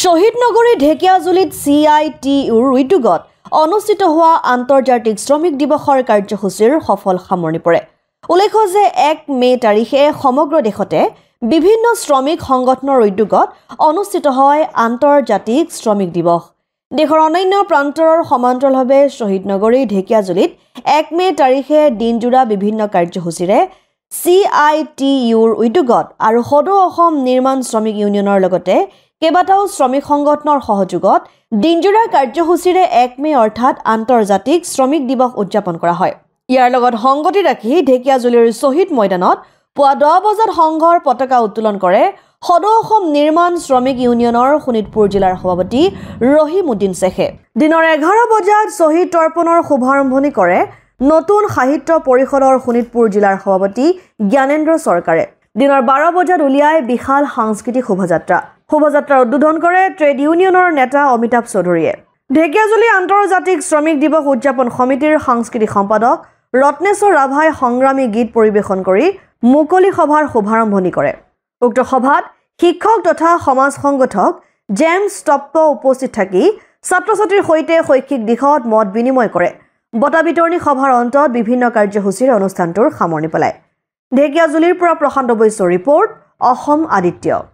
শ্বহীদ নগৰী ঢেকীয়াজুলিত C I T ইউৰ উদ্যোগত অনুষ্ঠিত হোৱা আন্তৰ্জাতিক শ্ৰমিক দিৱসৰ কাৰ্যসূচীৰ সফল সামৰণি পৰে উল্লেখ যে এক মে' তাৰিখে সমগ্ৰ দেশতে বিভিন্ন শ্ৰমিক সংগঠনৰ উদ্যোগত অনুষ্ঠিত হয় আন্তৰ্জাতিক শ্ৰমিক দিৱস দেশৰ অন্যান্য প্ৰান্তৰৰ সমান্তৰালভাৱে শ্বহীদ নগৰী ঢেকীয়াজুলিত এক মে' তাৰিখে দিনজোৰা বিভিন্ন কাৰ্যসূচীৰে চি আই টি ইউৰ উদ্যোগত আৰু সদৌ অসম নিৰ্মাণ শ্ৰমিক ইউনিয়নৰ লগতে কেইবাটাও শ্ৰমিক সংগঠনৰ সহযোগত দিনজোৰা কাৰ্যসূচীৰে এক মে অৰ্থাৎ আন্তৰ্জাতিক শ্ৰমিক দিৱস উদযাপন কৰা হয় ইয়াৰ লগত সংগতি ৰাখি ঢেকীয়াজুলিৰ শ্বহীদ ময়দানত পুৱা দহ বজাত সংঘৰ পতাকা উত্তোলন কৰে সদৌ অসম নিৰ্মাণ শ্ৰমিক ইউনিয়নৰ শোণিতপুৰ জিলাৰ সভাপতি ৰহিম উদ্দিন শ্বেখে দিনৰ এঘাৰ বজাত শ্বহীদ তৰ্পণৰ শুভাৰম্ভণি কৰে নতুন সাহিত্য পৰিষদৰ শোণিতপুৰ জিলাৰ সভাপতি জ্ঞানেন্দ্ৰ চৰকাৰে দিনৰ বাৰ বজাত উলিয়াই বিশাল সাংস্কৃতিক শোভাযাত্ৰা শোভাযাত্ৰাৰ উদ্বোধন কৰে ট্ৰেড ইউনিয়নৰ নেতা অমিতাভ চৌধুৰীয়ে ঢেকীয়াজুলি আন্তৰ্জাতিক শ্ৰমিক দিৱস উদযাপন সমিতিৰ সাংস্কৃতিক সম্পাদক ৰত্নেশ্বৰ ৰাভাই সংগ্ৰামী গীত পৰিৱেশন কৰি মুকলি সভাৰ শুভাৰম্ভণি কৰে উক্ত সভাত শিক্ষক তথা সমাজ সংগঠক জেমছ টপ্প উপস্থিত থাকি ছাত্ৰ ছাত্ৰীৰ সৈতে শৈক্ষিক দিশত মত বিনিময় কৰে বঁটা বিতৰণী সভাৰ অন্তত বিভিন্ন কাৰ্যসূচীৰ অনুষ্ঠানটোৰ সামৰণি পেলায় ঢেকীয়াজুলিৰ পৰা প্ৰশান্ত বৈশ্যৰ ৰিপৰ্ট অসম আদিত্য